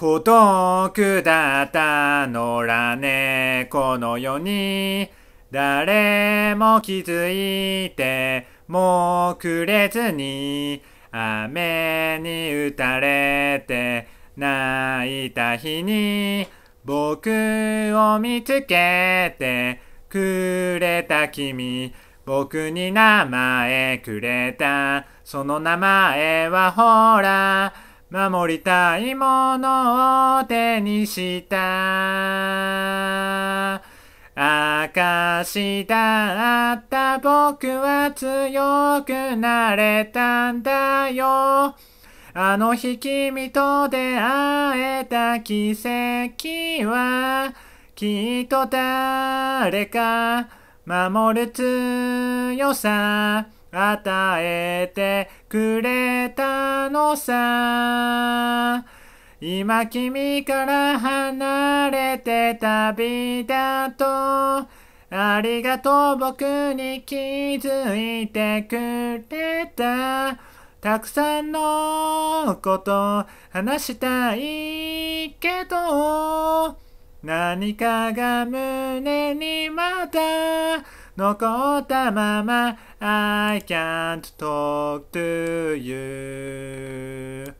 孤独だった野良猫のように、誰も気づいてもくれずに、雨に打たれて泣いた日に、僕を見つけてくれた君、僕に名前くれた、その名前はほら、守りたいものを手にした。証だった僕は強くなれたんだよ。あの日君と出会えた奇跡は、きっと誰か守る強さ。与えてくれたのさ。今君から離れて旅だと、ありがとう僕に気づいてくれた。たくさんのこと話したいけど、何かが胸にまた残ったまま I can't talk to you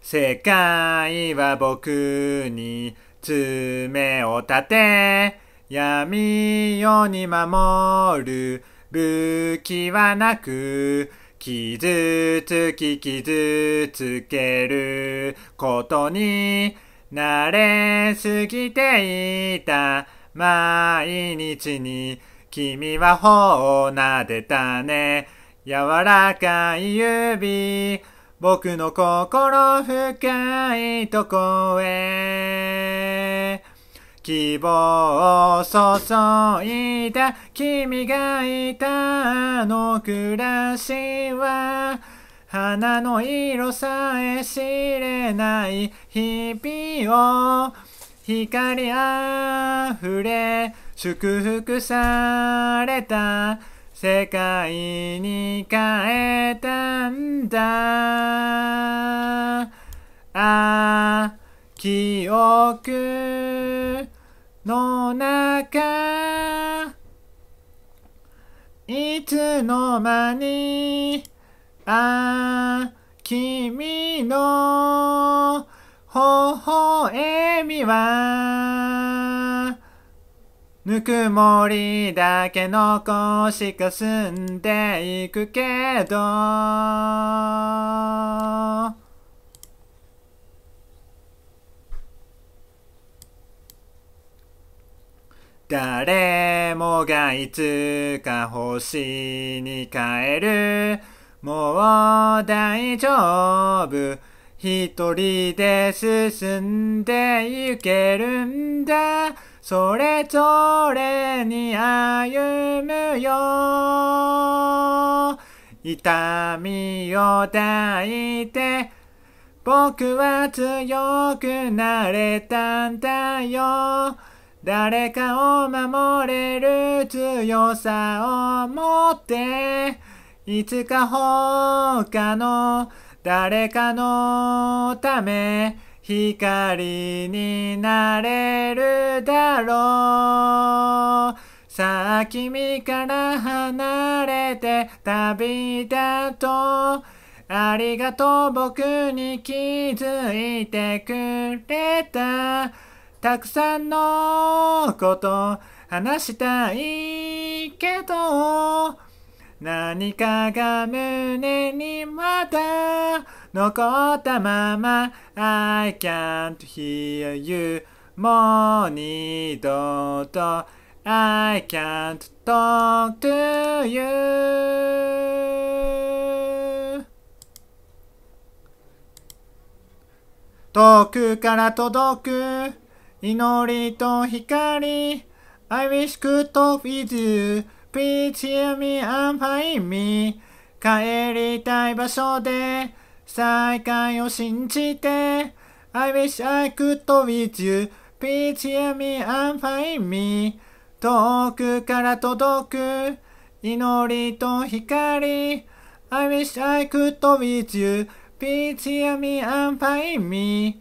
世界は僕に爪を立て闇夜に守る武器はなく傷つき傷つけることに慣れすぎていた毎日に君は頬を撫でたね。柔らかい指。僕の心深いとこへ。希望を注いだ君がいたあの暮らしは花の色さえ知れない日々を光あふれ祝福された世界に変えたんだあ記憶の中いつの間にああ君のほほえみは、ぬくもりだけ残しかすんでいくけど、誰もがいつか星に帰る。もう大丈夫。一人で進んでいけるんだ。それぞれに歩むよ。痛みを抱いて、僕は強くなれたんだよ。誰かを守れる強さを持って、いつか他の誰かのため光になれるだろう。さあ君から離れて旅だとありがとう僕に気づいてくれた。たくさんのこと話したいけど何かが胸にまた残ったまま I can't hear you もう二度と I can't talk to you 遠くから届く祈りと光 I wish could talk with you p a p p y cheer me and find me 帰りたい場所で再会を信じて I wish I could with you Please hear me and find me 遠くから届く祈りと光 I wish I could with you Please hear me and find me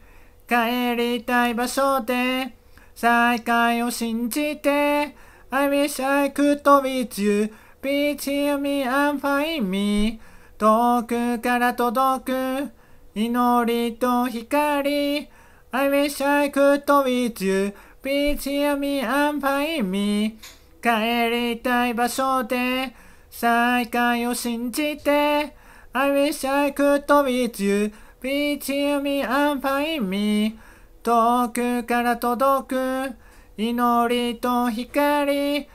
帰りたい場所で再会を信じて I wish I could with you. Be t h e e r me and find me. 遠くから届く祈りと光。I wish I could with you. Be t h e e r me and find me. 帰りたい場所で再会を信じて。I wish I could with you. Be t h e e r me and find me. 遠くから届く祈りと光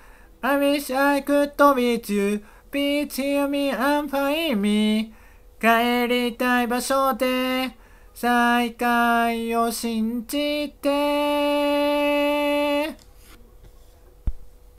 I wish I could be you Be cheer me and find me 帰りたい場所で再会を信じて